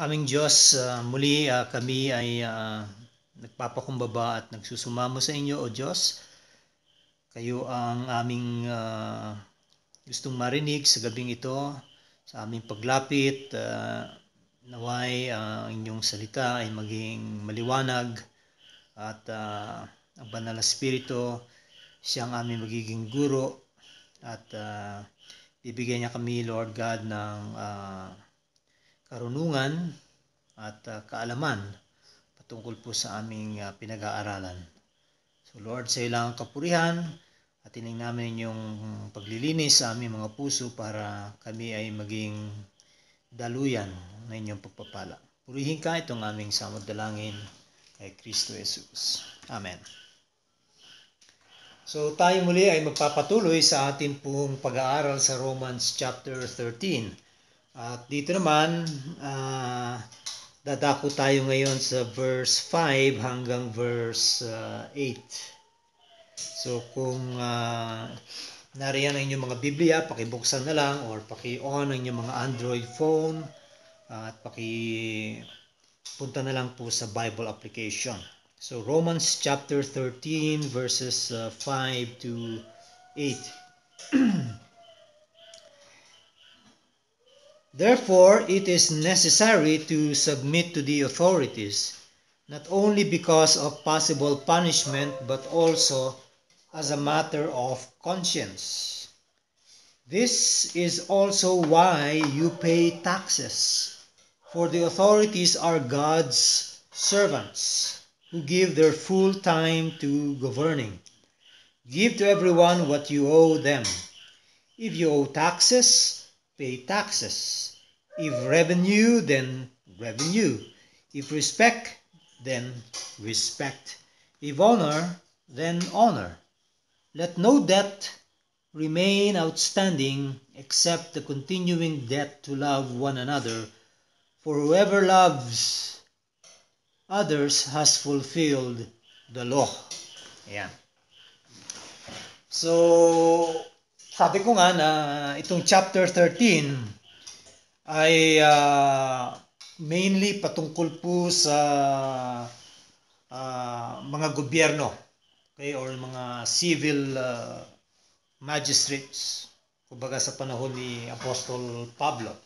Aming Diyos, uh, muli uh, kami ay uh, nagpapakumbaba at nagsusumamo sa inyo, O Diyos. Kayo ang aming uh, gustong marinig sa gabing ito, sa aming paglapit. Uh, naway ang uh, inyong salita ay maging maliwanag at uh, ang banal na Espiritu, siyang aming magiging guro at uh, bibigyan niya kami Lord God ng uh, karunungan at uh, kaalaman patungkol po sa aming uh, pinag-aaralan. So Lord, sa iyo lang ang kapurihan at tinig namin yung paglilinis sa aming mga puso para kami ay maging daluyan ng inyong pagpapala. Purihin ka itong aming samod dalangin kay Kristo Jesus. Amen. So tayo muli ay magpapatuloy sa ating pong pag-aaral sa Romans chapter 13. At dito naman, uh, dadako tayo ngayon sa verse 5 hanggang verse uh, ah, 8. So kung uh, nariyan ang inyong mga Biblia, pakibuksan na lang or paki-on ang inyong mga Android phone at paki punta na lang po sa Bible application. So Romans chapter 13 verses uh, 5 to 8. Therefore, it is necessary to submit to the authorities, not only because of possible punishment, but also as a matter of conscience. This is also why you pay taxes, for the authorities are God's servants who give their full time to governing. Give to everyone what you owe them. If you owe taxes, pay taxes. If revenue, then revenue. If respect, then respect. If honor, then honor. Let no debt remain outstanding except the continuing debt to love one another. For whoever loves others has fulfilled the law. Yeah. So, sabi ko nga na itong chapter 13 ay uh, mainly patungkol po sa uh, mga gobyerno okay or mga civil uh, magistrates kumbaga sa panahon ni Apostol Pablo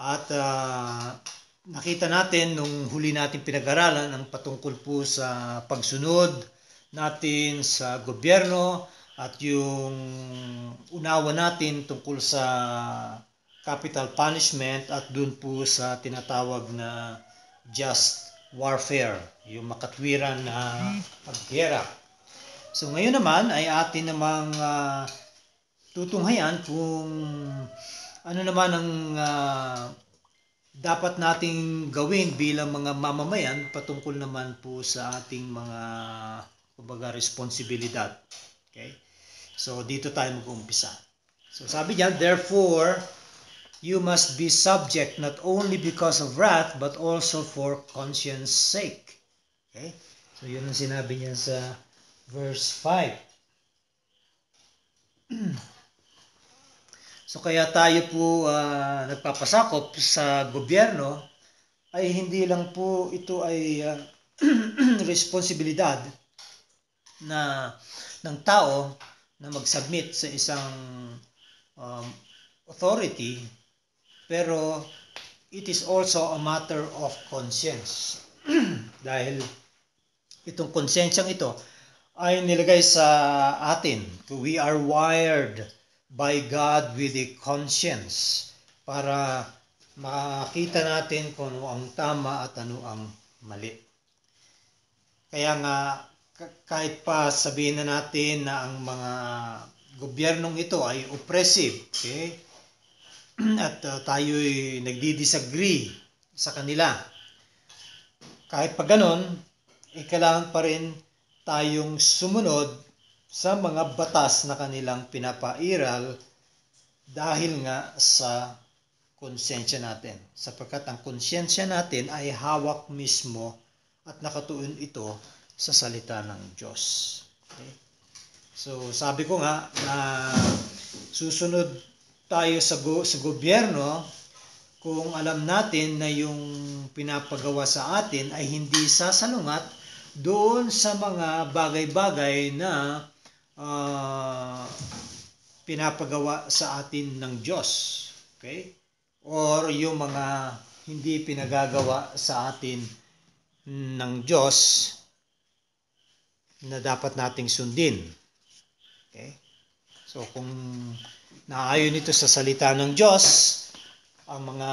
at uh, nakita natin nung huli natin pinag-aralan ang patungkol po sa pagsunod natin sa gobyerno at yung unawa natin tungkol sa capital punishment at dun po sa tinatawag na just warfare, yung makatwiran na paggera. So ngayon naman ay atin namang uh, tutunghayan kung ano naman ang uh, dapat nating gawin bilang mga mamamayan patungkol naman po sa ating mga kumbaga responsibilidad. Okay? So, dito tayo mag-umpisa. So, sabi niya, therefore, you must be subject not only because of wrath, but also for conscience sake. Okay? So, yun ang sinabi niya sa verse 5. so, kaya tayo po uh, nagpapasakop sa gobyerno ay hindi lang po ito ay uh, responsibilidad na ng tao na mag-submit sa isang um, authority pero it is also a matter of conscience dahil itong konsensyang ito ay nilagay sa atin we are wired by God with a conscience para makita natin kung ano ang tama at ano ang mali kaya nga kahit pa sabihin na natin na ang mga gobyernong ito ay oppressive, okay? At uh, tayo'y nagdi-disagree sa kanila. Kahit pa ganun, eh, kailangan pa rin tayong sumunod sa mga batas na kanilang pinapairal dahil nga sa konsensya natin. Sapagkat ang konsensya natin ay hawak mismo at nakatuon ito sa salita ng Diyos. Okay? So, sabi ko nga na susunod tayo sa, go- sa gobyerno kung alam natin na yung pinapagawa sa atin ay hindi sasalungat doon sa mga bagay-bagay na uh, pinapagawa sa atin ng Diyos. Okay? Or yung mga hindi pinagagawa sa atin ng Diyos na dapat nating sundin. Okay? So kung naayon ito sa salita ng Diyos, ang mga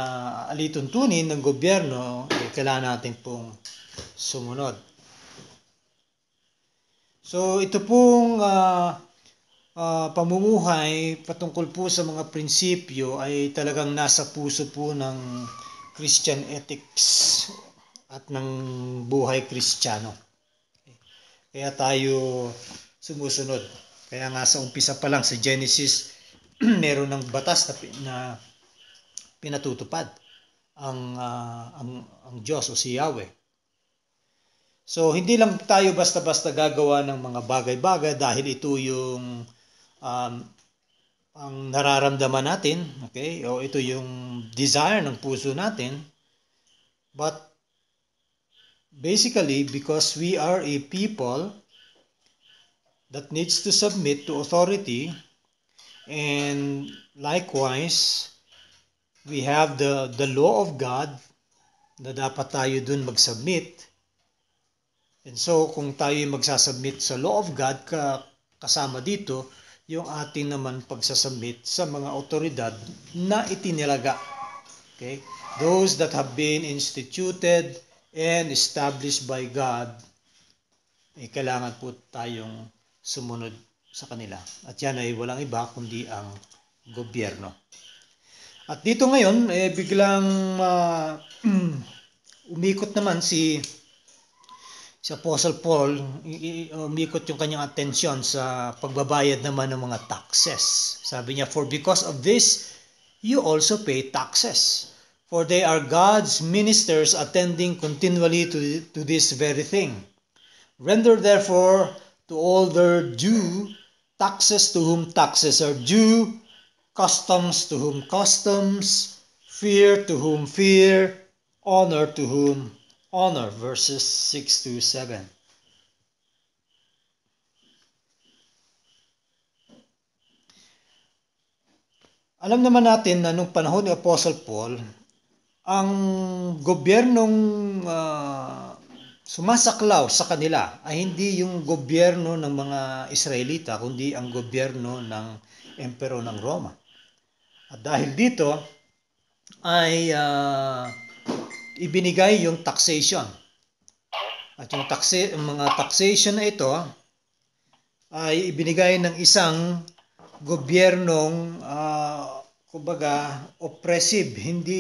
alituntunin ng gobyerno, eh, kailangan natin pong sumunod. So ito pong uh, uh, pamumuhay patungkol po sa mga prinsipyo ay talagang nasa puso po ng Christian ethics at ng buhay kristyano. Kaya tayo sumusunod. Kaya nga sa umpisa pa lang sa Genesis, meron ng batas na, na pinatutupad ang, uh, ang, ang Diyos o si Yahweh. So, hindi lang tayo basta-basta gagawa ng mga bagay-bagay dahil ito yung um, ang nararamdaman natin, okay? O ito yung desire ng puso natin. But Basically, because we are a people that needs to submit to authority and likewise, we have the, the law of God na dapat tayo dun mag-submit. And so, kung tayo magsasubmit sa law of God, ka, kasama dito, yung ating naman pagsasubmit sa mga otoridad na itinilaga. Okay? Those that have been instituted and established by God, eh, kailangan po tayong sumunod sa kanila. At yan ay walang iba kundi ang gobyerno. At dito ngayon, eh, biglang uh, umikot naman si si Apostle Paul, umikot yung kanyang atensyon sa pagbabayad naman ng mga taxes. Sabi niya, For because of this, you also pay taxes. for they are God's ministers attending continually to, to this very thing. Render therefore to all their due taxes to whom taxes are due, customs to whom customs, fear to whom fear, honor to whom honor. Verses 6 to 7. Alam naman natin na nung panahon ni Apostle Paul, ang gobyernong uh, sumasaklaw sa kanila ay hindi yung gobyerno ng mga Israelita kundi ang gobyerno ng empero ng Roma. At dahil dito ay uh, ibinigay yung taxation. At yung taxa- mga taxation na ito ay ibinigay ng isang gobyernong uh, kumbaga oppressive hindi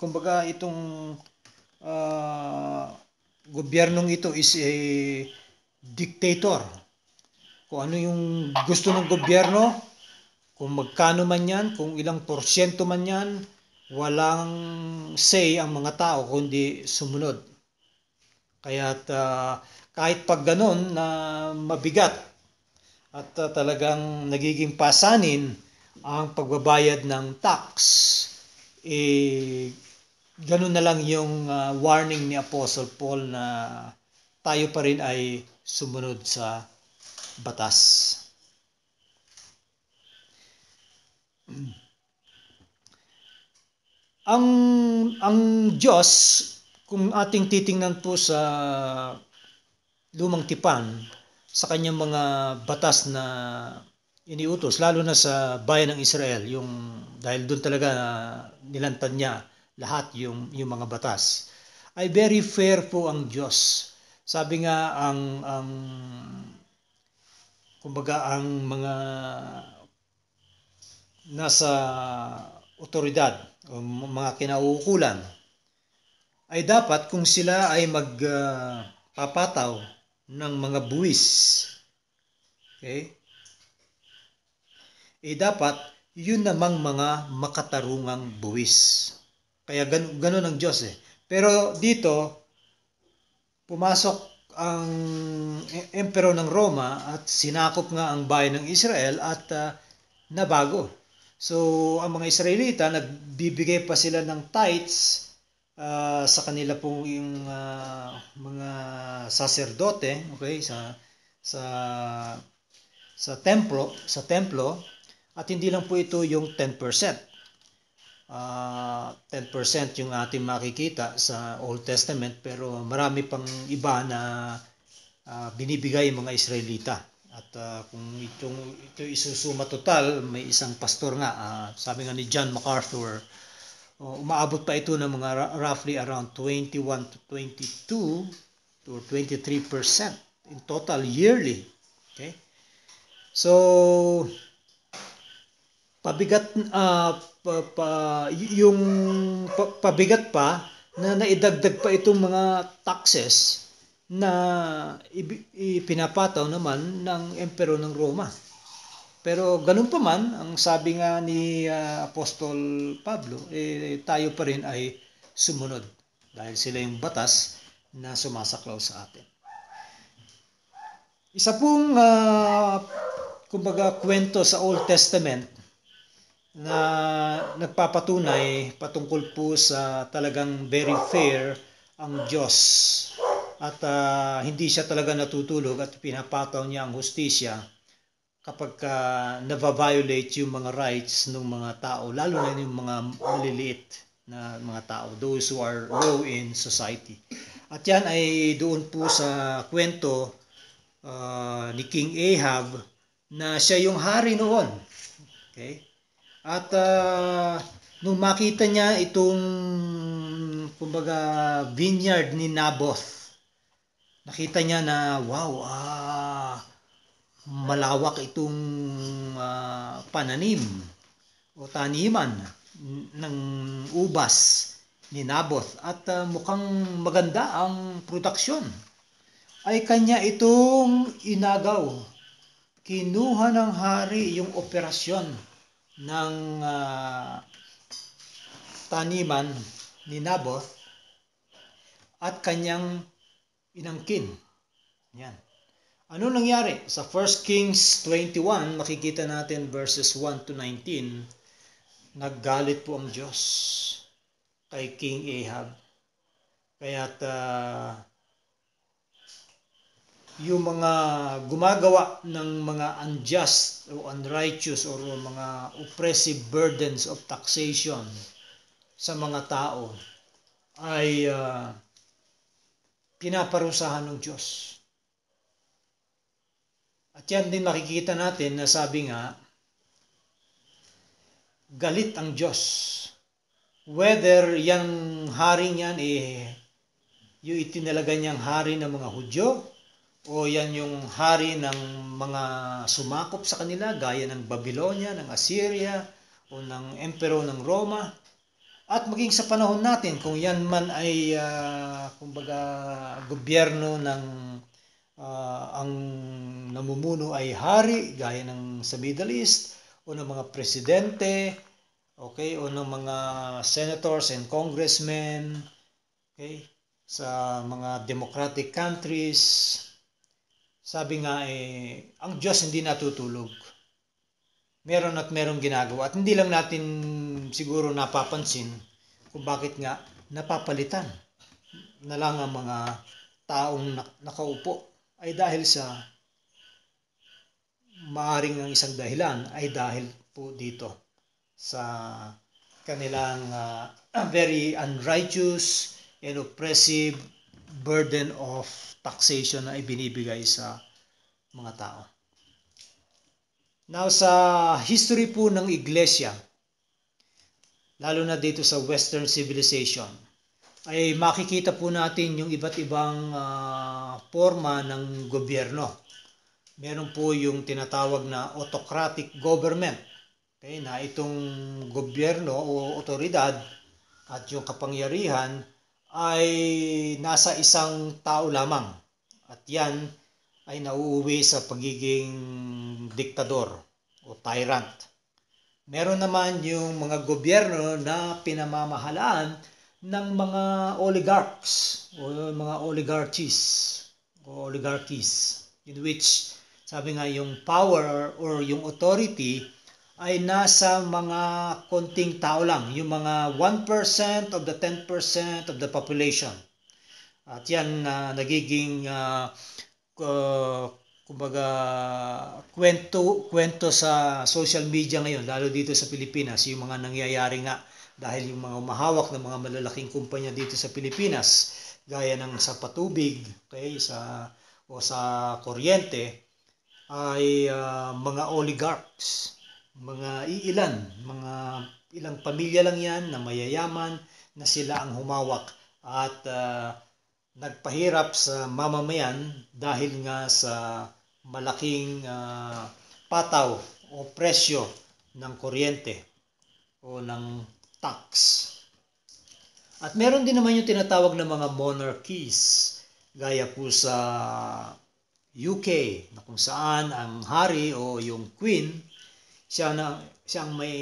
kumbaga itong uh, gobyernong ito is a dictator kung ano yung gusto ng gobyerno kung magkano man yan kung ilang porsyento man yan walang say ang mga tao kundi sumunod kaya uh, ah, kahit pag ganun na mabigat at uh, talagang nagiging pasanin ang pagbabayad ng tax, eh, ganun na lang yung uh, warning ni Apostle Paul na tayo pa rin ay sumunod sa batas. Ang ang Diyos kung ating titingnan po sa lumang tipan sa kanyang mga batas na iniutos lalo na sa bayan ng Israel yung dahil doon talaga ah, nilantad niya lahat yung yung mga batas ay very fair po ang Diyos sabi nga ang ang kumbaga ang mga nasa otoridad o mga kinauukulan ay dapat kung sila ay magpapataw ah, uh, ng mga buwis okay eh dapat yun namang mga makatarungang buwis. Kaya gan- ganun ang Diyos eh. Pero dito, pumasok ang e, emperor ng Roma at sinakop nga ang bayan ng Israel at uh, nabago. So, ang mga Israelita, nagbibigay pa sila ng tithes uh, sa kanila pong yung uh, mga saserdote, okay, sa sa sa templo, sa templo at hindi lang po ito yung 10%. Uh, 10% yung ating makikita sa Old Testament pero marami pang iba na uh, binibigay mga Israelita. At uh, kung itong, ito isusuma total, may isang pastor nga, uh, sabi nga ni John MacArthur, uh, umaabot pa ito ng mga roughly around 21 to 22 or 23% in total yearly. Okay? So, pabigat uh, pa, pa, yung pa, pabigat pa na naidagdag pa itong mga taxes na ipinapataw naman ng empero ng Roma. Pero ganun pa man, ang sabi nga ni uh, Apostol Pablo, eh, tayo pa rin ay sumunod dahil sila yung batas na sumasaklaw sa atin. Isa pong uh, kumbaga kwento sa Old Testament na nagpapatunay patungkol po sa talagang very fair ang Diyos at uh, hindi siya talaga natutulog at pinapataw niya ang hustisya kapag uh, nava-violate yung mga rights ng mga tao, lalo na yung mga maliliit na mga tao, those who are low in society. At yan ay doon po sa kwento uh, ni King Ahab na siya yung hari noon. Okay? At uh, nung makita niya itong kumbaga vineyard ni Naboth, nakita niya na wow, ah, malawak itong uh, pananim o taniman ng ubas ni Naboth at uh, mukhang maganda ang produksyon. Ay kanya itong inagaw. Kinuha ng hari yung operasyon ng uh, taniman ni Naboth at kanyang inangkin. Yan. Ano nangyari? Sa 1 Kings 21, makikita natin verses 1 to 19, naggalit po ang Diyos kay King Ahab. Kaya't uh, yung mga gumagawa ng mga unjust o unrighteous or mga oppressive burdens of taxation sa mga tao ay uh, pinaparusahan ng Diyos. At yan din makikita natin na sabi nga, galit ang Diyos. Whether yung hari niyan eh, yung itinalaga niyang hari ng mga Hudyo o yan yung hari ng mga sumakop sa kanila gaya ng Babylonia, ng Assyria o ng empero ng Roma. At maging sa panahon natin kung yan man ay uh, kumbaga gobyerno ng uh, ang namumuno ay hari gaya ng sa Middle East o ng mga presidente okay o ng mga senators and congressmen okay sa mga democratic countries sabi nga eh, ang Diyos hindi natutulog. Meron at merong ginagawa. At hindi lang natin siguro napapansin kung bakit nga napapalitan na lang ang mga taong nakaupo ay dahil sa maaring ang isang dahilan ay dahil po dito sa kanilang uh, very unrighteous and oppressive burden of taxation na ibinibigay sa mga tao. Now sa history po ng iglesia, lalo na dito sa western civilization, ay makikita po natin yung iba't ibang uh, forma ng gobyerno. Meron po yung tinatawag na autocratic government. Okay, na itong gobyerno o otoridad at yung kapangyarihan ay nasa isang tao lamang at yan ay nauuwi sa pagiging diktador o tyrant. Meron naman yung mga gobyerno na pinamamahalaan ng mga oligarchs o mga oligarchies o oligarchies in which sabi nga yung power or yung authority ay nasa mga konting tao lang, yung mga 1% of the 10% of the population. At yan na uh, nagiging uh, uh, kumbaga kwento kwento sa social media ngayon lalo dito sa Pilipinas yung mga nangyayari nga dahil yung mga umahawak ng mga malalaking kumpanya dito sa Pilipinas gaya ng sa patubig okay sa o sa kuryente ay uh, mga oligarchs mga iilan, mga ilang pamilya lang yan na mayayaman na sila ang humawak at uh, nagpahirap sa mamamayan dahil nga sa malaking uh, pataw o presyo ng kuryente o ng tax. At meron din naman yung tinatawag na mga monarchies gaya po sa UK na kung saan ang hari o yung queen siya na siyang may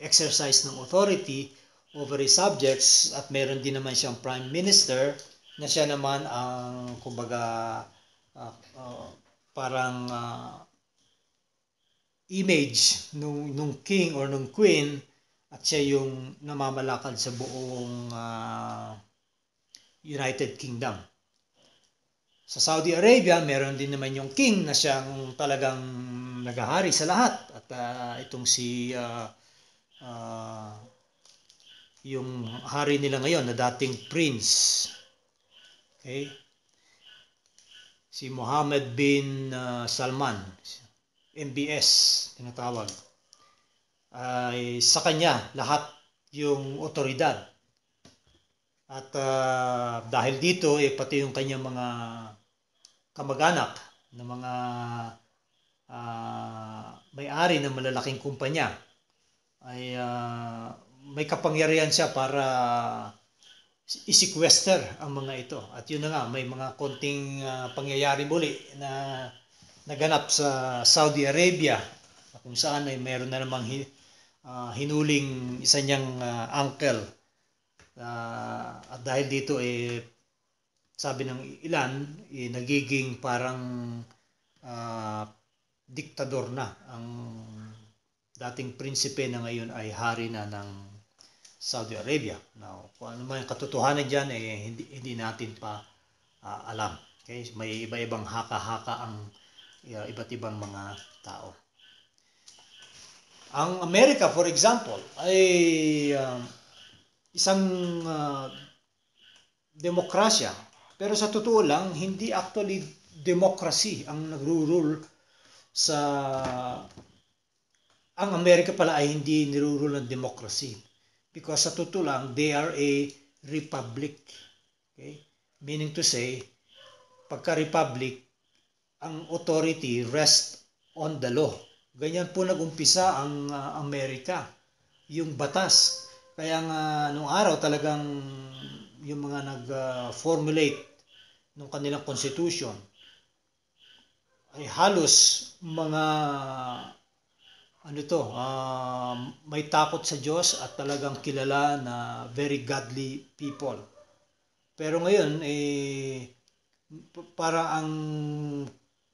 exercise ng authority over his subjects at meron din naman siyang prime minister na siya naman ang kumbaga uh, uh, parang uh, image nung nung king or nung queen at siya yung namamalakad sa buong uh, United Kingdom. Sa Saudi Arabia, meron din naman yung king na siyang talagang nagahari sa lahat at uh, itong si uh, uh, yung hari nila ngayon na dating prince okay si Mohammed bin uh, Salman MBS tinatawag ay uh, sa kanya lahat yung otoridad at uh, dahil dito eh, pati yung kanyang mga kamag-anak na mga uh, may-ari ng malalaking kumpanya ay uh, may kapangyarihan siya para isikwester ang mga ito. At yun na nga, may mga konting uh, pangyayari muli na naganap sa Saudi Arabia kung saan ay meron na namang hi, uh, hinuling isa niyang uh, uncle. Uh, at dahil dito eh, sabi ng ilan, eh, nagiging parang uh, diktador na ang dating prinsipe na ngayon ay hari na ng Saudi Arabia. Now, kung ano man katotohanan diyan eh hindi, hindi natin pa uh, alam. Okay? May iba-ibang haka-haka ang uh, iba't ibang mga tao. Ang Amerika, for example, ay uh, isang uh, demokrasya. Pero sa totoo lang, hindi actually democracy ang nagro-rule sa ang Amerika pala ay hindi nirurule ng democracy because sa totoo lang they are a republic okay meaning to say pagka republic ang authority rest on the law ganyan po nagumpisa ang uh, Amerika yung batas kaya nga nung araw talagang yung mga nag-formulate ah, ng kanilang constitution ay halos mga ano to, uh, may takot sa Diyos at talagang kilala na very godly people. Pero ngayon, eh, para ang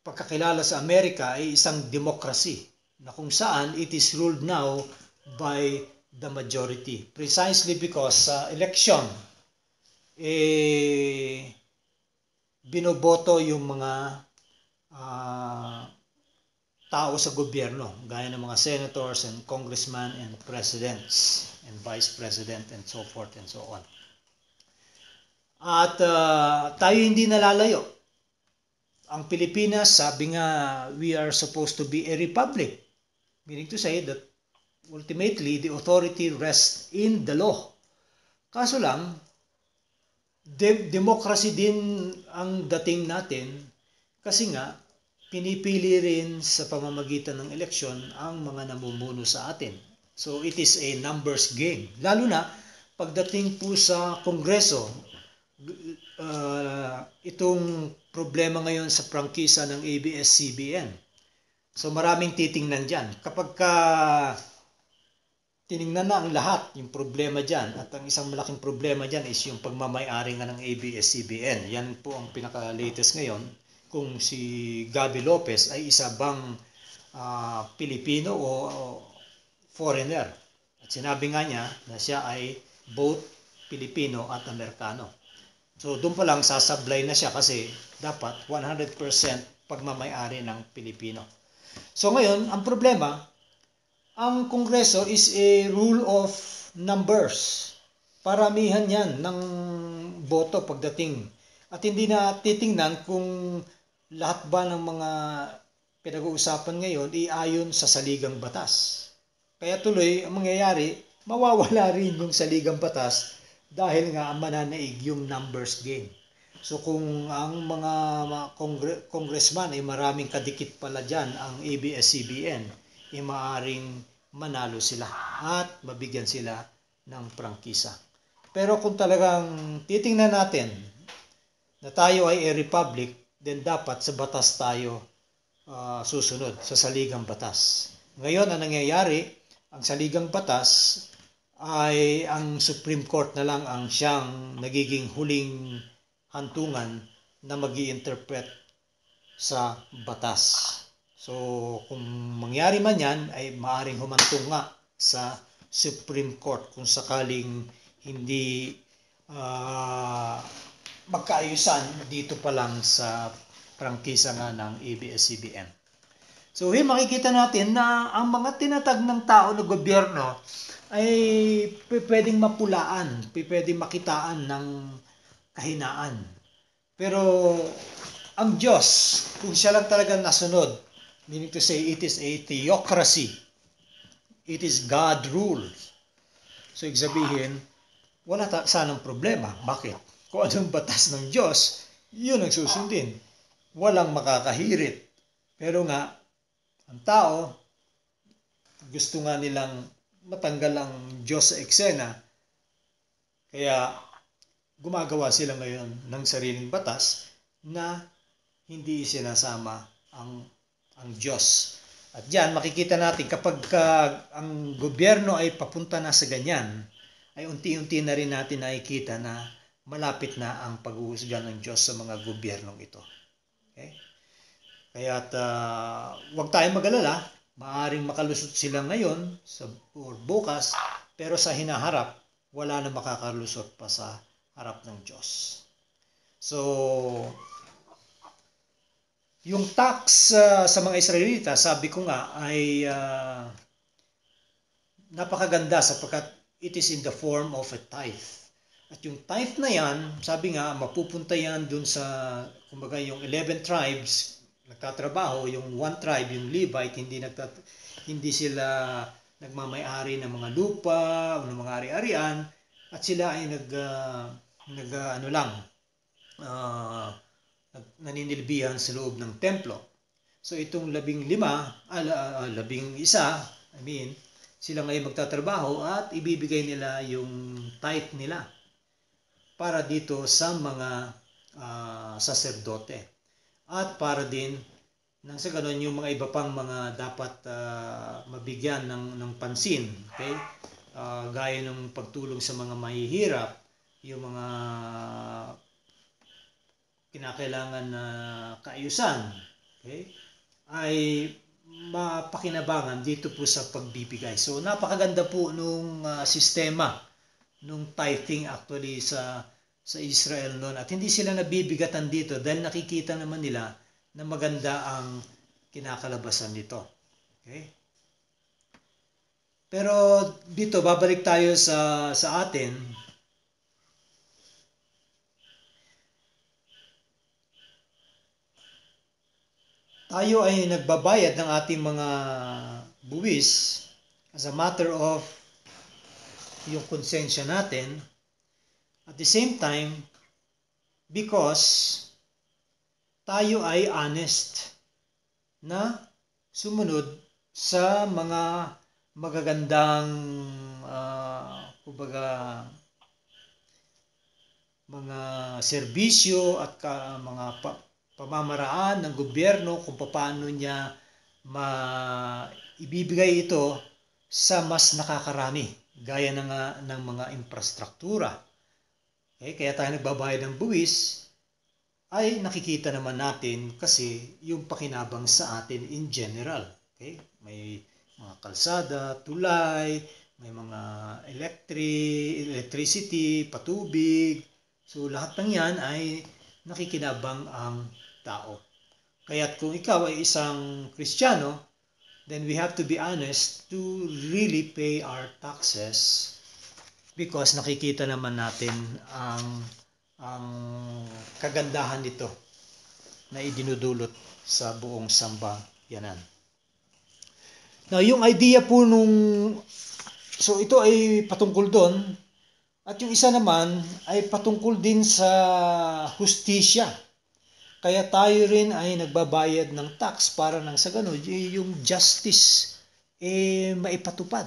pagkakilala sa Amerika ay isang democracy na kung saan it is ruled now by the majority. Precisely because sa uh, election, eh, binoboto yung mga uh, tao sa gobyerno, gaya ng mga senators and congressmen and presidents and vice president and so forth and so on. At uh, tayo hindi nalalayo. Ang Pilipinas, sabi nga, we are supposed to be a republic. Meaning to say that ultimately, the authority rests in the law. Kaso lang, de- democracy din ang dating natin kasi nga pinipili rin sa pamamagitan ng eleksyon ang mga namumuno sa atin. So it is a numbers game. Lalo na pagdating po sa Kongreso, uh, itong problema ngayon sa prangkisa ng ABS-CBN. So maraming titingnan dyan. Kapag ka tiningnan na ang lahat, yung problema dyan, at ang isang malaking problema dyan is yung pagmamayari nga ng ABS-CBN. Yan po ang pinaka-latest ngayon kung si Gabby Lopez ay isa bang uh, Pilipino o, o foreigner. At sinabi nga niya na siya ay both Pilipino at Amerikano. So doon pa lang sasablay na siya kasi dapat 100% pagmamayari ng Pilipino. So ngayon, ang problema, ang Kongreso is a rule of numbers. Paramihan yan ng boto pagdating. At hindi na titingnan kung lahat ba ng mga pinag-uusapan ngayon iayon sa saligang batas. Kaya tuloy, ang mangyayari, mawawala rin yung saligang batas dahil nga ang mananaig yung numbers game. So kung ang mga, congressman ay maraming kadikit pala dyan ang ABS-CBN, ay maaring manalo sila at mabigyan sila ng prangkisa. Pero kung talagang titingnan natin na tayo ay a republic, then dapat sa batas tayo uh, susunod, sa saligang batas. Ngayon, ang nangyayari, ang saligang batas ay ang Supreme Court na lang ang siyang nagiging huling hantungan na mag interpret sa batas. So, kung mangyari man yan, ay maaring humantong nga sa Supreme Court kung sakaling hindi uh, pagkaayusan dito pa lang sa prangkisa nga ng ABS-CBN. So here makikita natin na ang mga tinatag ng tao ng gobyerno ay pwedeng mapulaan, pwedeng makitaan ng kahinaan. Pero ang Diyos, kung siya lang talaga nasunod, meaning to say it is a theocracy, it is God rules. So, ibig sabihin, wala ta- sanang problema. Bakit? Kung anong batas ng Diyos, yun ang susundin. Walang makakahirit. Pero nga, ang tao, gusto nga nilang matanggal ang Diyos sa eksena. Kaya gumagawa sila ngayon ng sariling batas na hindi sinasama ang ang Diyos. At diyan makikita natin kapag ka ang gobyerno ay papunta na sa ganyan, ay unti-unti na rin natin nakikita na malapit na ang pag paghuhusga ng Diyos sa mga gobyernong ito. Okay? Kaya't uh, ah, wag tayong magalala, maaring makalusot sila ngayon sa, or bukas, pero sa hinaharap, wala na makakalusot pa sa harap ng Diyos. So, yung tax uh, sa mga Israelita, sabi ko nga, ay uh, napakaganda sapagkat it is in the form of a tithe. At yung tithe na yan, sabi nga, mapupunta yan dun sa, kumbaga yung 11 tribes, nagtatrabaho, yung one tribe, yung Levite, hindi, nagtat hindi sila nagmamayari ng mga lupa o ng mga ari-arian, at sila ay nag, uh, nag uh, ano lang, uh, naninilbihan sa loob ng templo. So itong labing lima, ah, uh, labing isa, I mean, sila ngayon magtatrabaho at ibibigay nila yung tithe nila para dito sa mga uh, saserdote at para din nang sa ganun yung mga iba pang mga dapat uh, mabigyan ng ng pansin okay uh, gaya ng pagtulong sa mga mahihirap yung mga kinakailangan na kaayusan okay ay mapakinabangan dito po sa pagbibigay so napakaganda po nung uh, sistema nung tithing actually sa sa Israel noon at hindi sila nabibigatan dito dahil nakikita naman nila na maganda ang kinakalabasan nito. Okay? Pero dito babalik tayo sa sa atin tayo ay nagbabayad ng ating mga buwis as a matter of yung konsensya natin at the same time, because tayo ay honest na sumunod sa mga magagandang uh, kumbaga mga serbisyo at ka, mga pa, pamamaraan ng gobyerno kung paano niya ma ibibigay ito sa mas nakakarami gaya ng, ng mga infrastruktura Okay, eh, kaya tayo nagbabayad ng buwis ay nakikita naman natin kasi yung pakinabang sa atin in general. Okay? May mga kalsada, tulay, may mga electric, electricity, patubig. So lahat ng yan ay nakikinabang ang tao. Kaya kung ikaw ay isang Kristiyano, then we have to be honest to really pay our taxes because nakikita naman natin ang ang kagandahan nito na idinudulot sa buong sambayanan. Now, yung idea po nung so ito ay patungkol doon at yung isa naman ay patungkol din sa hustisya. Kaya tayo rin ay nagbabayad ng tax para nang sa ganun yung justice eh maipatupad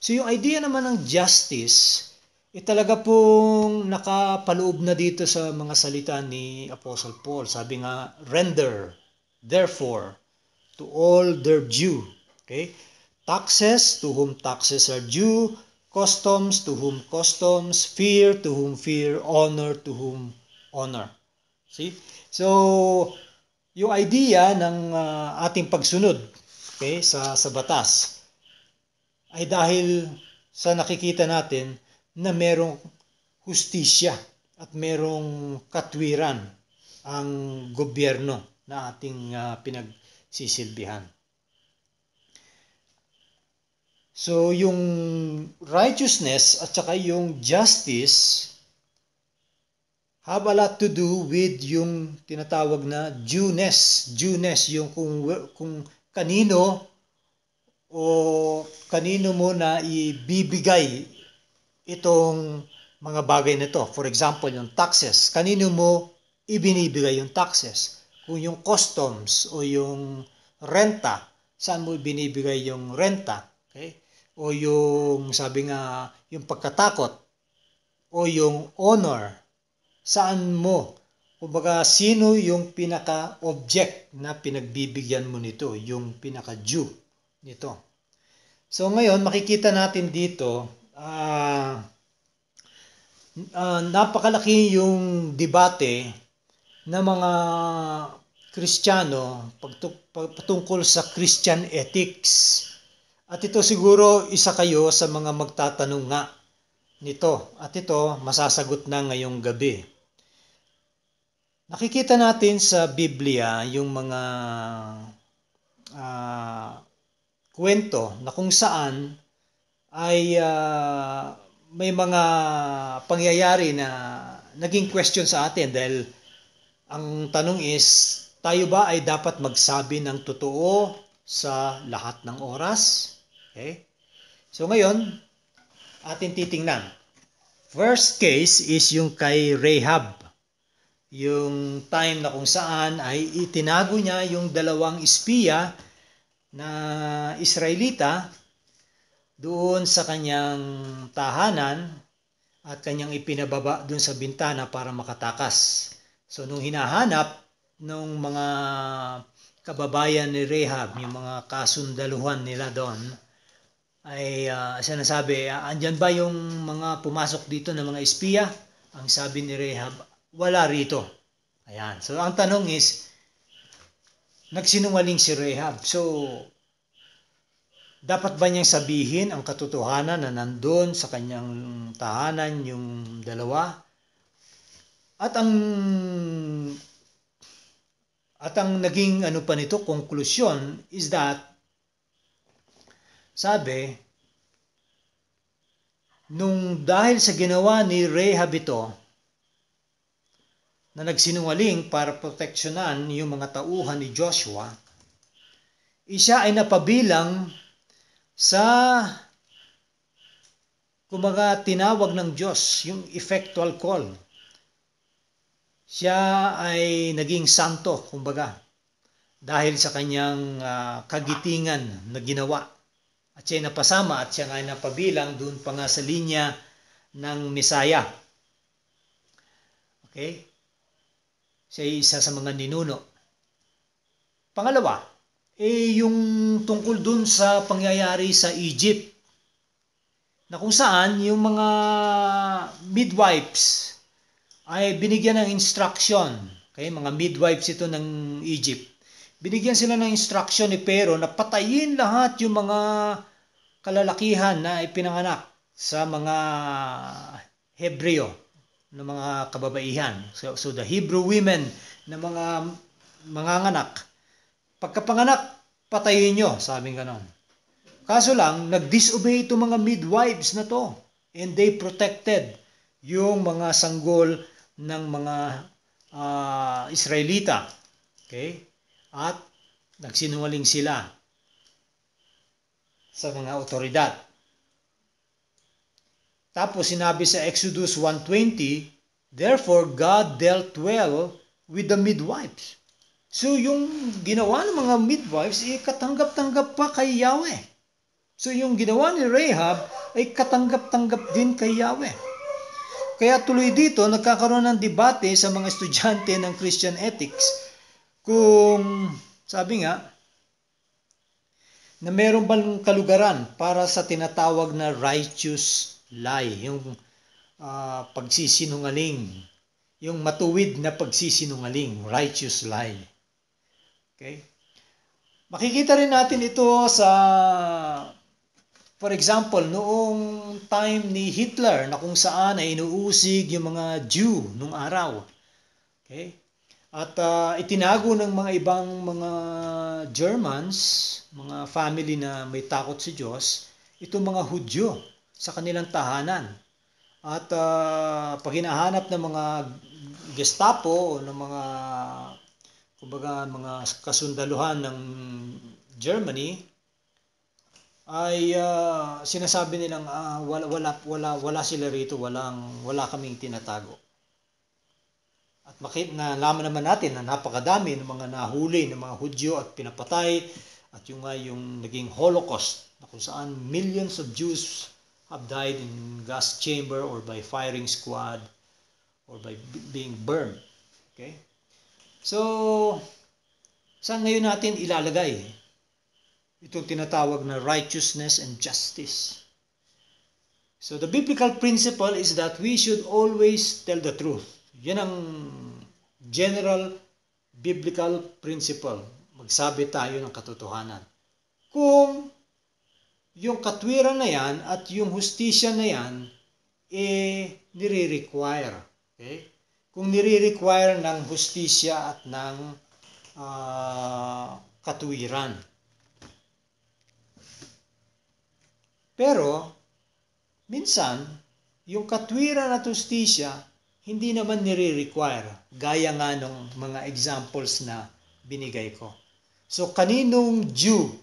So yung idea naman ng justice, ay eh, talaga pong nakapaloob na dito sa mga salita ni Apostle Paul. Sabi nga, render, therefore, to all their due. Okay? Taxes, to whom taxes are due. Customs, to whom customs. Fear, to whom fear. Honor, to whom honor. See? So, yung idea ng uh, ating pagsunod okay, sa, sa batas ay dahil sa nakikita natin na merong hustisya at merong katwiran ang gobyerno na ating uh, pinagsisilbihan. So yung righteousness at saka yung justice have a lot to do with yung tinatawag na Jewness. Jewness, yung kung, kung kanino o kanino mo na ibibigay itong mga bagay na ito. For example, yung taxes. Kanino mo ibinibigay yung taxes? Kung yung customs o yung renta, saan mo ibinibigay yung renta? Okay? O yung, sabi nga, yung pagkatakot o yung honor, saan mo? Kumbaga, sino yung pinaka-object na pinagbibigyan mo nito? Yung pinaka-due nito. So ngayon makikita natin dito uh, uh, napakalaki yung debate ng mga Kristiyano patungkol sa Christian ethics. At ito siguro isa kayo sa mga magtatanong nga nito. At ito masasagot na ngayong gabi. Nakikita natin sa Biblia yung mga uh, kwento na kung saan ay uh, may mga pangyayari na naging question sa atin dahil ang tanong is, tayo ba ay dapat magsabi ng totoo sa lahat ng oras? Okay? So ngayon, atin titingnan. First case is yung kay Rahab. Yung time na kung saan ay itinago niya yung dalawang espiya na Israelita doon sa kanyang tahanan at kanyang ipinababa doon sa bintana para makatakas. So nung hinahanap nung mga kababayan ni Rehab, yung mga kasundaluhan nila doon, ay uh, ah, sinasabi, uh, ah, andyan ba yung mga pumasok dito ng mga espiya? Ang sabi ni Rehab, wala rito. Ayan. So ang tanong is, nagsinungaling si Rehab. So, dapat ba niyang sabihin ang katotohanan na nandun sa kanyang tahanan yung dalawa? At ang at ang naging ano pa nito conclusion is that sabi nung dahil sa ginawa ni Rehab ito na nagsinungaling para proteksyonan yung mga tauhan ni Joshua, isa ay napabilang sa kumaga tinawag ng Diyos, yung effectual call. Siya ay naging santo, kumbaga, dahil sa kanyang uh, kagitingan na ginawa. At siya ay napasama at siya ay napabilang doon pa nga sa linya ng Misaya. Okay? Siya ay isa sa mga ninuno. Pangalawa, eh yung tungkol dun sa pangyayari sa Egypt na kung saan yung mga midwives ay binigyan ng instruction. Okay, mga midwives ito ng Egypt. Binigyan sila ng instruction ni Pero na patayin lahat yung mga kalalakihan na ipinanganak sa mga Hebreo ng mga kababaihan. So, so the Hebrew women na mga manganganak, pagkapanganak, patayin nyo, sabi ganon. Kaso lang, nag-disobey itong mga midwives na to and they protected yung mga sanggol ng mga uh, Israelita. Okay? At nagsinungaling sila sa mga otoridad. Tapos sinabi sa Exodus 1.20, Therefore God dealt well with the midwives. So yung ginawa ng mga midwives ay eh, katanggap-tanggap pa kay Yahweh. So yung ginawa ni Rahab ay katanggap-tanggap din kay Yahweh. Kaya tuloy dito nagkakaroon ng debate sa mga estudyante ng Christian ethics kung sabi nga na meron bang kalugaran para sa tinatawag na righteous lie, yung uh, pagsisinungaling, yung matuwid na pagsisinungaling, righteous lie. Okay? Makikita rin natin ito sa, for example, noong time ni Hitler na kung saan ay inuusig yung mga Jew nung araw. Okay? At uh, itinago ng mga ibang mga Germans, mga family na may takot sa si Diyos, itong mga Hudyo sa kanilang tahanan. At uh, pag hinahanap ng mga Gestapo o ng mga kumbaga mga kasundaluhan ng Germany ay uh, sinasabi nilang uh, wala wala wala wala sila rito, walang wala kaming tinatago. At makit na laman naman natin na napakadami ng mga nahuli ng mga Hudyo at pinapatay at yung nga uh, yung naging Holocaust na kung saan millions of Jews have died in gas chamber or by firing squad or by being burned. Okay? So, saan ngayon natin ilalagay itong tinatawag na righteousness and justice? So, the biblical principle is that we should always tell the truth. Yan ang general biblical principle. Magsabi tayo ng katotohanan. Kung yung katwiran na yan at yung hustisya na yan, eh, nire-require. Okay? Kung nire-require ng hustisya at ng uh, katwiran. Pero, minsan, yung katwiran at hustisya, hindi naman nire-require. Gaya nga ng mga examples na binigay ko. So, kaninong Jew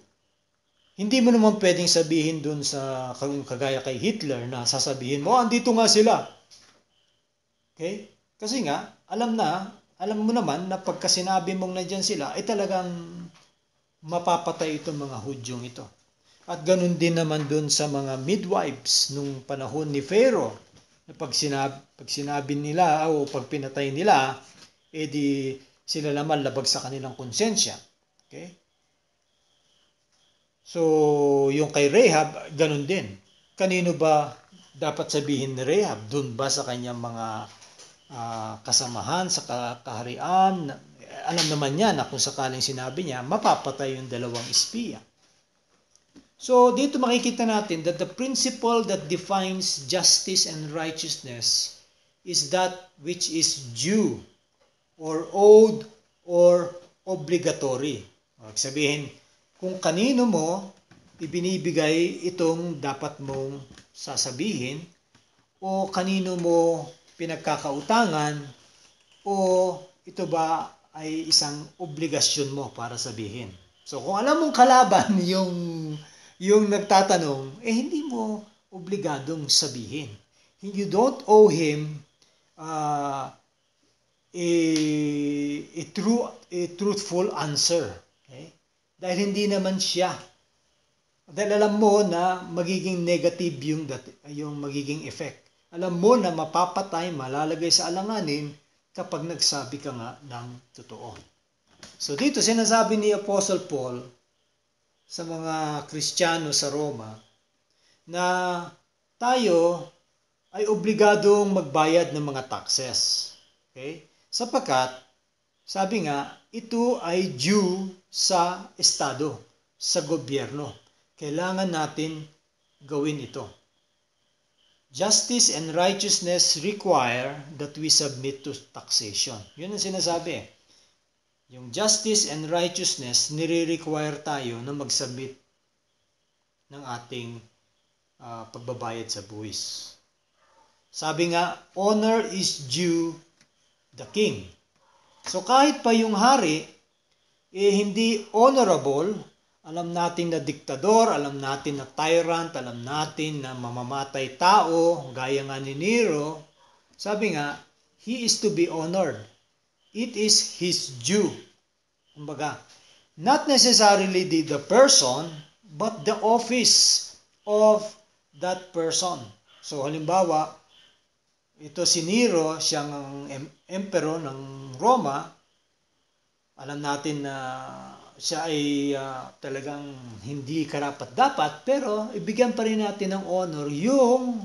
hindi mo naman pwedeng sabihin dun sa kagaya kay Hitler na sasabihin mo, oh, andito nga sila. Okay? Kasi nga, alam na, alam mo naman na pagka sinabi mong nandyan sila, ay eh, talagang mapapatay itong mga hudyong ito. At ganun din naman doon sa mga midwives nung panahon ni Pharaoh. Na pag sinabi, pag sinabi nila ah, o pag pinatay nila, edi eh, sila naman labag sa kanilang konsensya. Okay? So, yung kay Rehab, ganun din. Kanino ba dapat sabihin ni Rehab? Doon ba sa kanyang mga uh, kasamahan, sa kaharian? Alam naman niya na kung sakaling sinabi niya, mapapatay yung dalawang espiya. So, dito makikita natin that the principle that defines justice and righteousness is that which is due or owed or obligatory. Sabihin, kung kanino mo ibinibigay itong dapat mong sasabihin o kanino mo pinagkakautangan o ito ba ay isang obligasyon mo para sabihin. So kung alam mong kalaban yung yung nagtatanong, eh hindi mo obligadong sabihin. You don't owe him uh, a, a, true, a truthful answer. Dahil hindi naman siya. Dahil alam mo na magiging negative yung, yung magiging effect. Alam mo na mapapatay, malalagay sa alanganin kapag nagsabi ka nga ng totoo. So dito sinasabi ni Apostle Paul sa mga Kristiyano sa Roma na tayo ay obligadong magbayad ng mga taxes. Okay? Sapagkat, sabi nga, ito ay due sa Estado, sa gobyerno. Kailangan natin gawin ito. Justice and righteousness require that we submit to taxation. Yun ang sinasabi. Yung justice and righteousness, nire-require tayo na mag-submit ng ating uh, pagbabayad sa buwis. Sabi nga, honor is due the king. So kahit pa yung hari, eh, hindi honorable. Alam natin na diktador, alam natin na tyrant, alam natin na mamamatay tao, gaya nga ni Nero. Sabi nga, he is to be honored. It is his due. Kumbaga, not necessarily the, the person, but the office of that person. So halimbawa, ito si Nero, siyang emperor ng Roma, alam natin na siya ay uh, talagang hindi karapat dapat pero ibigyan pa rin natin ng honor yung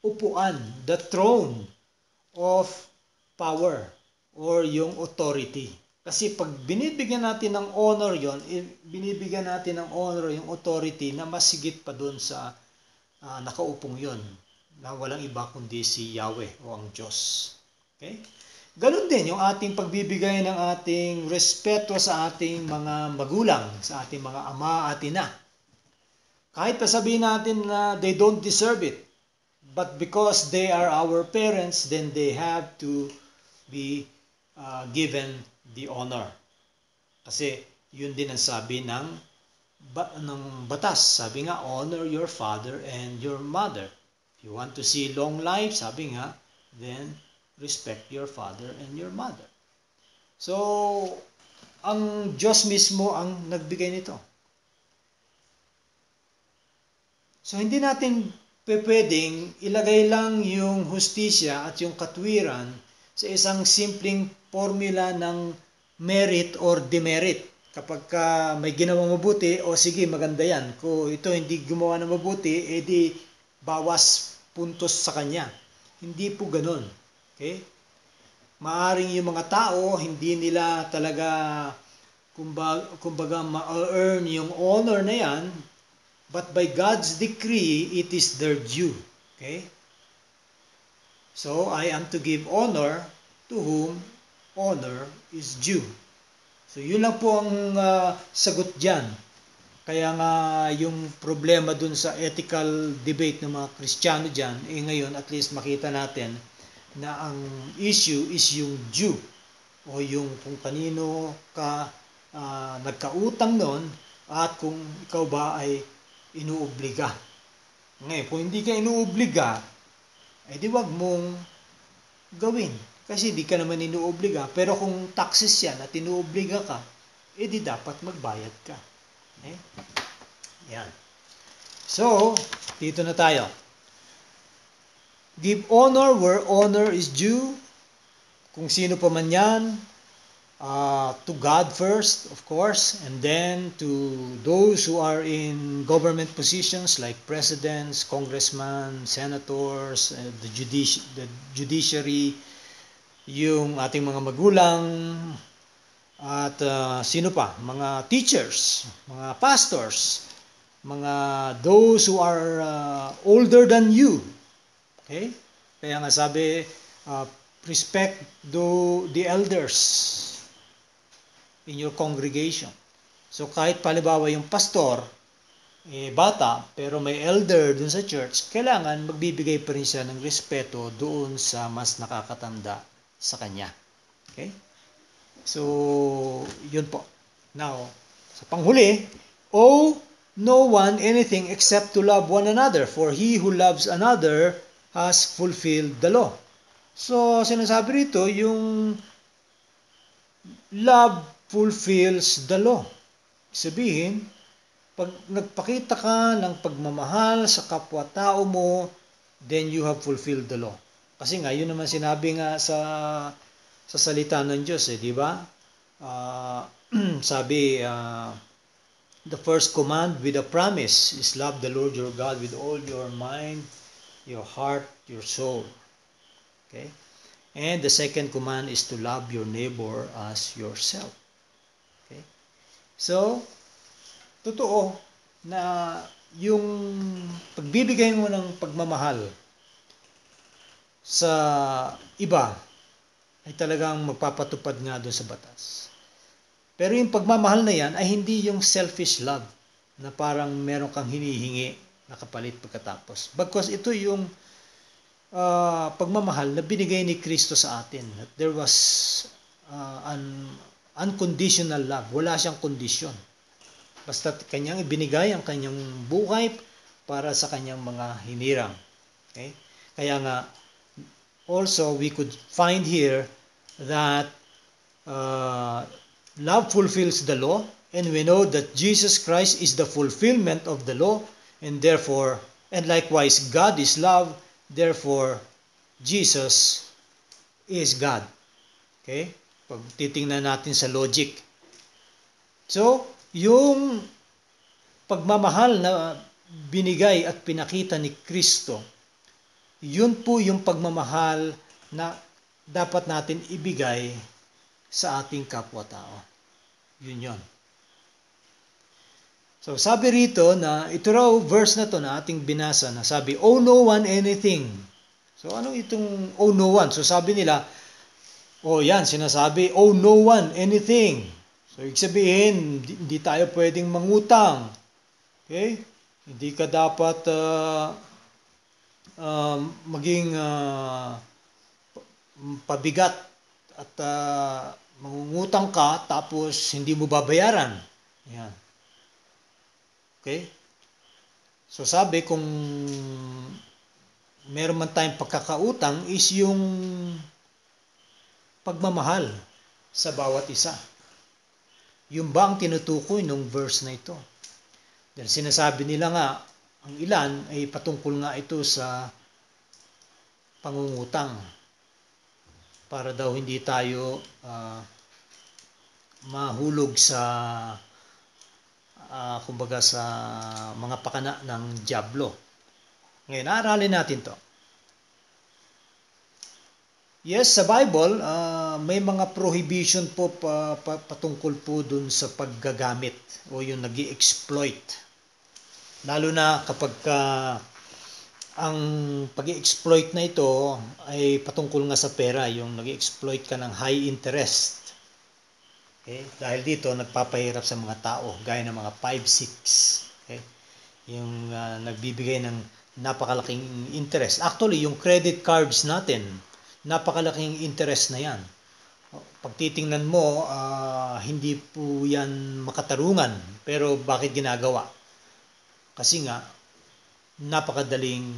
upuan, the throne of power or yung authority. Kasi pag binibigyan natin ng honor yon, binibigyan natin ng honor yung authority na masigit pa doon sa uh, nakaupong yon na walang iba kundi si Yahweh o ang Diyos. Okay? Ganon din yung ating pagbibigay ng ating respeto sa ating mga magulang, sa ating mga ama at ina. Kahit pa sabihin natin na they don't deserve it, but because they are our parents, then they have to be uh, given the honor. Kasi yun din ang sabi ng, ng batas. Sabi nga, honor your father and your mother. If you want to see long life, sabi nga, then respect your father and your mother. So, ang Diyos mismo ang nagbigay nito. So, hindi natin pwedeng ilagay lang yung hustisya at yung katwiran sa isang simpleng formula ng merit or demerit. Kapag ka may ginawa mabuti, o oh, sige, maganda yan. Kung ito hindi gumawa na mabuti, edi eh bawas puntos sa kanya. Hindi po ganun. Okay? Maaring yung mga tao, hindi nila talaga kumbaga, kumbaga ma-earn yung honor na yan, but by God's decree, it is their due. Okay? So, I am to give honor to whom honor is due. So, yun lang po ang uh, sagot dyan. Kaya nga yung problema dun sa ethical debate ng mga Kristiyano dyan, eh ngayon at least makita natin na ang issue is yung due o yung kung kanino ka uh, nagkautang noon at kung ikaw ba ay inuobliga. Ngayon, kung hindi ka inuobliga, eh di wag mong gawin. Kasi di ka naman inuobliga. Pero kung taxes yan at inuobliga ka, eh di dapat magbayad ka. Okay? Eh? Yan. So, dito na tayo. Give honor where honor is due. Kung sino pa man yan, uh, to God first, of course, and then to those who are in government positions like presidents, congressmen, senators, uh, the, judici- the judiciary, yung ating mga magulang, at uh, sino pa? Mga teachers, mga pastors, mga those who are uh, older than you, Okay? Kaya nga sabi, uh, respect do the elders in your congregation. So kahit palibawa yung pastor, eh, bata, pero may elder dun sa church, kailangan magbibigay pa rin siya ng respeto doon sa mas nakakatanda sa kanya. Okay? So, yun po. Now, sa panghuli, owe no one anything except to love one another, for he who loves another has fulfilled the law. So, sinasabi rito, yung love fulfills the law. Sabihin, pag nagpakita ka ng pagmamahal sa kapwa-tao mo, then you have fulfilled the law. Kasi nga, yun naman sinabi nga sa sa salita ng Diyos, eh, di ba? Uh, sabi, uh, the first command with a promise is love the Lord your God with all your mind, your heart, your soul. Okay? And the second command is to love your neighbor as yourself. Okay? So, totoo na yung pagbibigay mo ng pagmamahal sa iba ay talagang magpapatupad nga doon sa batas. Pero yung pagmamahal na yan ay hindi yung selfish love na parang meron kang hinihingi nakapalit pagkatapos. Bagkos ito yung uh, pagmamahal na binigay ni Kristo sa atin. That there was uh, an unconditional love. Wala siyang kondisyon. Basta kanyang ibinigay ang kanyang buhay para sa kanyang mga hinirang. Okay? Kaya nga, also we could find here that uh, love fulfills the law and we know that Jesus Christ is the fulfillment of the law and therefore and likewise God is love therefore Jesus is God okay pag titingnan natin sa logic so yung pagmamahal na binigay at pinakita ni Kristo yun po yung pagmamahal na dapat natin ibigay sa ating kapwa-tao. Yun yun. So sabi rito na ito raw verse na to na ating binasa na sabi, Oh no one anything. So ano itong oh no one? So sabi nila, oh yan, sinasabi, oh no one anything. So ibig sabihin, hindi tayo pwedeng mangutang. Okay? Hindi ka dapat uh, uh, maging uh, pabigat at uh, mangungutang ka tapos hindi mo babayaran. Yan. Okay? So sabi kung meron man tayong pagkakautang is yung pagmamahal sa bawat isa. Yun ba ang tinutukoy nung verse na ito? Dahil sinasabi nila nga, ang ilan ay patungkol nga ito sa pangungutang para daw hindi tayo uh, mahulog sa uh, kumbaga sa mga pakana ng Diablo. Ngayon, aaralin natin to. Yes, sa Bible, uh, may mga prohibition po pa, pa, patungkol po dun sa paggagamit o yung nag exploit Lalo na kapag uh, ang pag exploit na ito ay patungkol nga sa pera, yung nag exploit ka ng high interest Okay? Dahil dito, nagpapahirap sa mga tao, gaya ng mga 5-6. Okay? Yung uh, nagbibigay ng napakalaking interest. Actually, yung credit cards natin, napakalaking interest na yan. Pag titingnan mo, uh, hindi po yan makatarungan. Pero bakit ginagawa? Kasi nga, napakadaling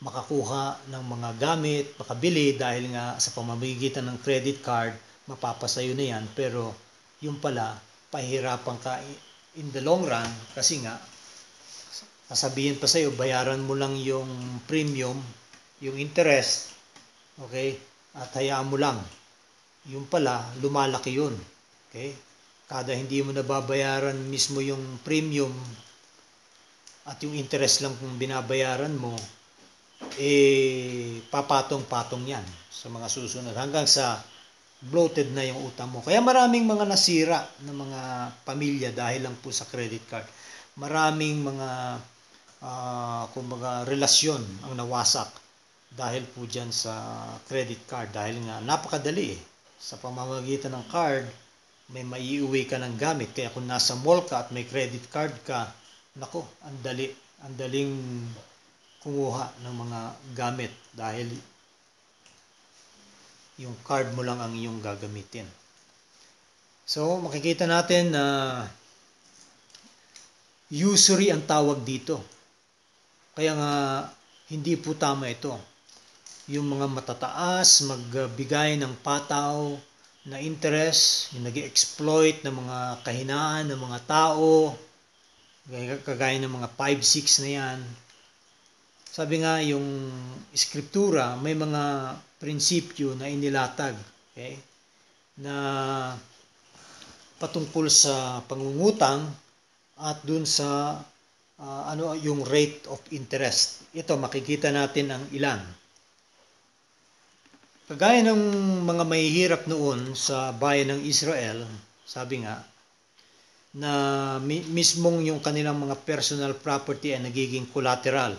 makakuha ng mga gamit, makabili dahil nga sa pamamagitan ng credit card, mapapasayo na yan pero yung pala, pahirapan ka in the long run kasi nga, sasabihin pa sa'yo, bayaran mo lang yung premium, yung interest, okay, at hayaan mo lang. Yung pala, lumalaki yun. Okay? Kada hindi mo nababayaran mismo yung premium at yung interest lang kung binabayaran mo, eh, papatong-patong yan sa mga susunod. Hanggang sa bloated na yung utang mo. Kaya maraming mga nasira ng mga pamilya dahil lang po sa credit card. Maraming mga uh, ah, mga relasyon ang nawasak dahil po dyan sa credit card dahil nga napakadali eh. Sa pamamagitan ng card, may maiuwi ka ng gamit. Kaya kung nasa mall ka at may credit card ka, nako, ang dali. Ang daling kumuha ng mga gamit dahil yung card mo lang ang iyong gagamitin. So, makikita natin na usury ang tawag dito. Kaya nga, hindi po tama ito. Yung mga matataas, magbigay ng pataw na interest, yung nag exploit ng mga kahinaan ng mga tao, kagaya ng mga 5-6 na yan, sabi nga yung eskriptura may mga prinsipyo na inilatag, okay? Na patungkol sa pangungutang at dun sa uh, ano yung rate of interest. Ito makikita natin ang ilan. Kagaya ng mga mahihirap noon sa bayan ng Israel, sabi nga na mismong yung kanilang mga personal property ay nagiging collateral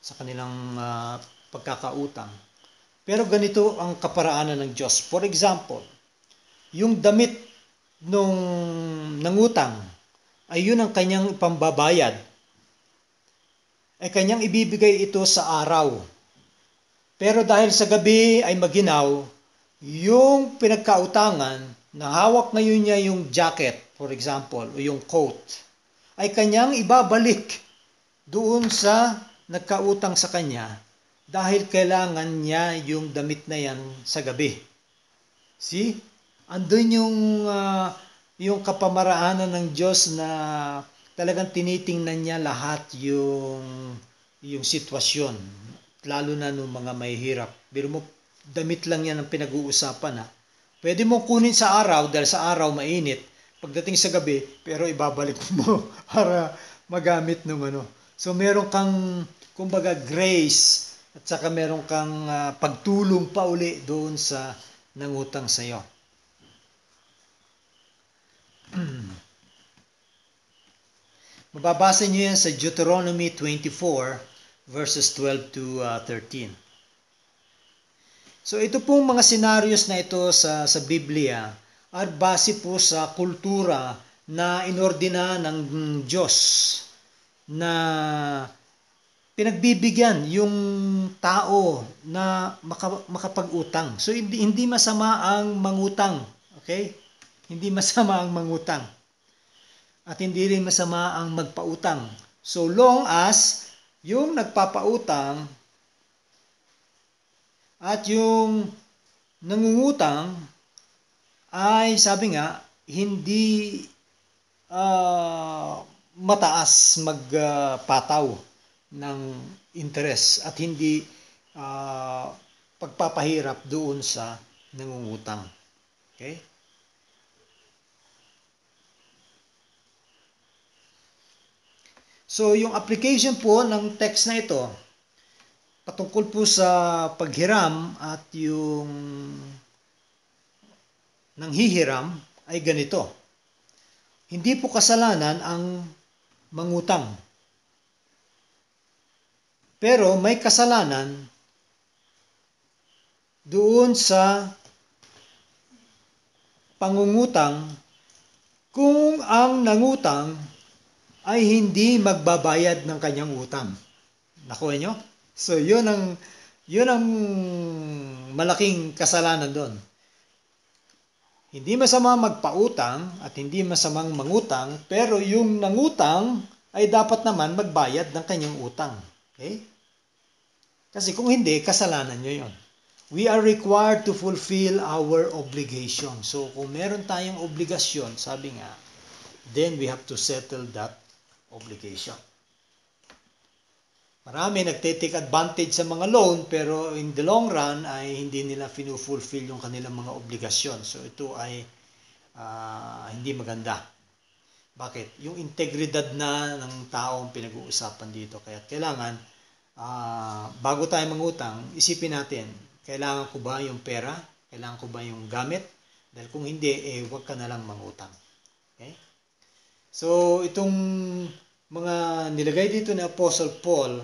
sa kanilang uh, pagkakautang. Pero ganito ang kaparaanan ng Diyos. For example, yung damit nung nangutang ay yun ang kanyang pambabayad. Ay kanyang ibibigay ito sa araw. Pero dahil sa gabi ay maginaw, yung pinagkautangan, nahawak ngayon niya yung jacket, for example, o yung coat, ay kanyang ibabalik doon sa nagkautang sa kanya dahil kailangan niya yung damit na yan sa gabi. See? Andun yung, uh, yung kapamaraanan ng Diyos na talagang tinitingnan niya lahat yung, yung sitwasyon. Lalo na nung mga mahihirap. Pero mo, damit lang yan ang pinag-uusapan ha. Ah. Pwede mo kunin sa araw dahil sa araw mainit. Pagdating sa gabi, pero ibabalik mo para magamit ng ano. So meron kang kumbaga grace at saka meron kang uh, pagtulong pa uli doon sa nangutang sa iyo. Mababasa niyo yan sa Deuteronomy 24 verses 12 to uh, ah, 13. So ito pong mga scenarios na ito sa, sa Biblia at base po sa kultura na inordina ng Diyos na pinagbibigyan yung tao na maka, makapag-utang. So hindi hindi masama ang mangutang, okay? Hindi masama ang mangutang. At hindi rin masama ang magpautang. So long as yung nagpapautang at yung nangungutang ay sabi nga hindi uh, mataas magpataw. Uh, ng interes at hindi uh, pagpapahirap doon sa nangungutang. Okay? So, yung application po ng text na ito, patungkol po sa paghiram at yung nanghihiram ay ganito. Hindi po kasalanan ang mangutang. Pero may kasalanan doon sa pangungutang kung ang nangutang ay hindi magbabayad ng kanyang utang. Nakuha eh, nyo? So, yun ang, yun ang malaking kasalanan doon. Hindi masama magpautang at hindi masamang mangutang, pero yung nangutang ay dapat naman magbayad ng kanyang utang. Okay? Eh? Kasi kung hindi, kasalanan nyo yon. We are required to fulfill our obligation. So, kung meron tayong obligasyon, sabi nga, then we have to settle that obligation. Marami nagte advantage sa mga loan pero in the long run ay hindi nila finu yung kanilang mga obligasyon. So ito ay uh, hindi maganda. Bakit? Yung integridad na ng taong pinag-uusapan dito. Kaya kailangan uh, bago tayo mangutang, isipin natin, kailangan ko ba yung pera? Kailangan ko ba yung gamit? Dahil kung hindi, eh, huwag ka na lang mangutang. Okay? So, itong mga nilagay dito ni Apostle Paul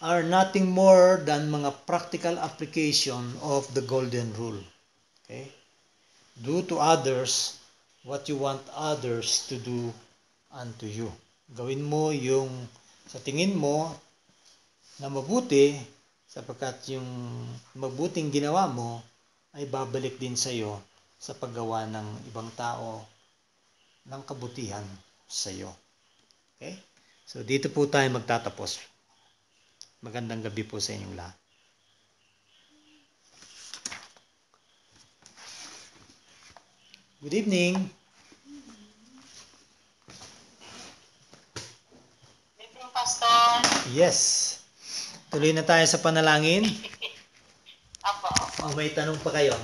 are nothing more than mga practical application of the golden rule. Okay? Do to others what you want others to do unto you. Gawin mo yung sa tingin mo na mabuti sapagkat yung mabuting ginawa mo ay babalik din sa iyo sa paggawa ng ibang tao ng kabutihan sa iyo. Okay? So dito po tayo magtatapos. Magandang gabi po sa inyong lahat. Good evening. Pastor. Yes. Tuloy na tayo sa panalangin. Apo. Kung may tanong pa kayo.